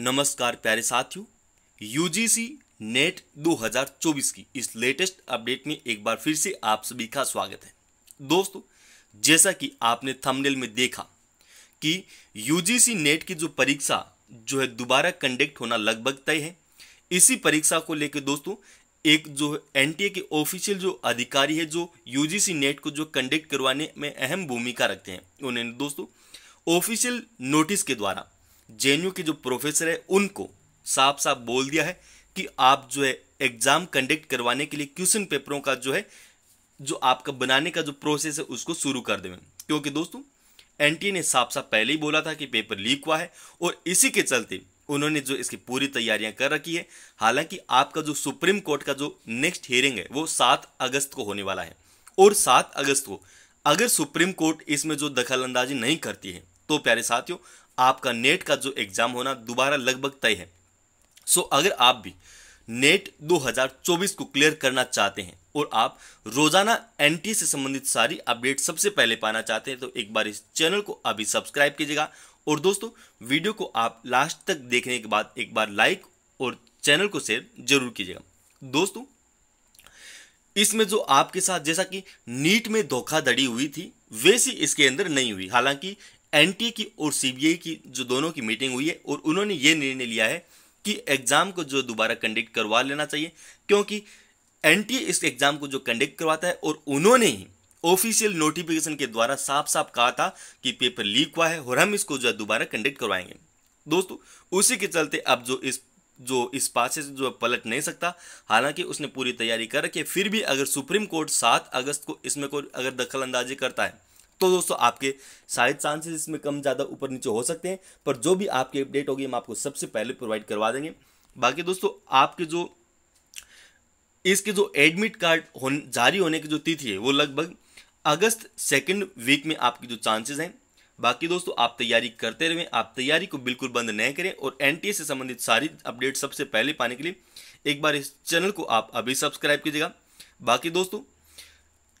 नमस्कार प्यारे साथियों यूजीसी नेट 2024 की इस लेटेस्ट अपडेट में एक बार फिर से आप सभी का स्वागत है दोस्तों जैसा कि आपने थंबनेल में देखा कि यूजीसी नेट की जो परीक्षा जो है दोबारा कंडक्ट होना लगभग तय है इसी परीक्षा को लेकर दोस्तों एक जो एनटीए के ऑफिशियल जो अधिकारी है जो यूजीसी नेट को जो कंडक्ट करवाने में अहम भूमिका रखते हैं उन्होंने दोस्तों ऑफिशियल नोटिस के द्वारा जे के जो प्रोफेसर है उनको साफ साफ बोल दिया है कि आप जो है एग्जाम कंडक्ट करवाने के लिए क्वेश्चन पेपरों का जो है जो आपका बनाने का जो प्रोसेस है उसको शुरू कर देवें क्योंकि दोस्तों एनटीए ने साफ साफ पहले ही बोला था कि पेपर लीक हुआ है और इसी के चलते उन्होंने जो इसकी पूरी तैयारियां कर रखी है हालांकि आपका जो सुप्रीम कोर्ट का जो नेक्स्ट हियरिंग है वो सात अगस्त को होने वाला है और सात अगस्त को अगर सुप्रीम कोर्ट इसमें जो दखल नहीं करती है तो प्यारे साथियों आपका नेट का जो एग्ज़ाम होना दोबारा लगभग तय है सो अगर आप भी नेट 2024 को क्लियर करना चाहते हैं और आप रोजाना एनटी से संबंधित सारी अपडेट सबसे पहले पाना चाहते हैं तो एक बार इस चैनल को अभी सब्सक्राइब कीजिएगा और दोस्तों वीडियो को आप लास्ट तक देखने के बाद एक बार लाइक और चैनल को शेयर जरूर कीजिएगा दोस्तों इसमें जो आपके साथ जैसा कि नीट में धोखाधड़ी हुई थी वैसी इसके अंदर नहीं हुई हालांकि एनटीए की और सीबीआई की जो दोनों की मीटिंग हुई है और उन्होंने ये निर्णय लिया है कि एग्ज़ाम को जो दोबारा कंडक्ट करवा लेना चाहिए क्योंकि एनटीए इस एग्ज़ाम को जो कंडक्ट करवाता है और उन्होंने ही ऑफिशियल नोटिफिकेशन के द्वारा साफ साफ कहा था कि पेपर लीक हुआ है और हम इसको जो है दोबारा कंडक्ट करवाएंगे दोस्तों उसी के चलते अब जो इस जो इस पासे से जो पलट नहीं सकता हालांकि उसने पूरी तैयारी कर रखी है फिर भी अगर सुप्रीम कोर्ट सात अगस्त को इसमें कोई अगर दखल अंदाजी करता है तो दोस्तों आपके सारे चांसेस इसमें कम ज़्यादा ऊपर नीचे हो सकते हैं पर जो भी आपकी अपडेट होगी हम आपको सबसे पहले प्रोवाइड करवा देंगे बाकी दोस्तों आपके जो इसके जो एडमिट कार्ड हो जारी होने की जो तिथि है वो लगभग अगस्त सेकेंड वीक में आपकी जो चांसेस हैं बाकी दोस्तों आप तैयारी करते रहें आप तैयारी को बिल्कुल बंद नहीं करें और एनटीए से संबंधित सारी अपडेट सबसे पहले पाने के लिए एक बार इस चैनल को आप अभी सब्सक्राइब कीजिएगा बाकी दोस्तों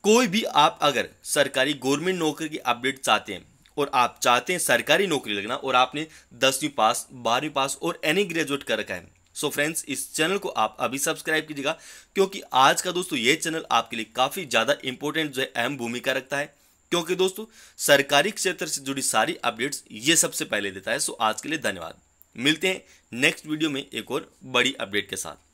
कोई भी आप अगर सरकारी गवर्नमेंट नौकरी की अपडेट चाहते हैं और आप चाहते हैं सरकारी नौकरी लगना और आपने दसवीं पास बारहवीं पास और एनी ग्रेजुएट कर रखा है सो so फ्रेंड्स इस चैनल को आप अभी सब्सक्राइब कीजिएगा क्योंकि आज का दोस्तों ये चैनल आपके लिए काफ़ी ज़्यादा इंपॉर्टेंट जो है अहम भूमिका रखता है क्योंकि दोस्तों सरकारी क्षेत्र से जुड़ी सारी अपडेट्स ये सबसे पहले देता है सो आज के लिए धन्यवाद मिलते हैं नेक्स्ट वीडियो में एक और बड़ी अपडेट के साथ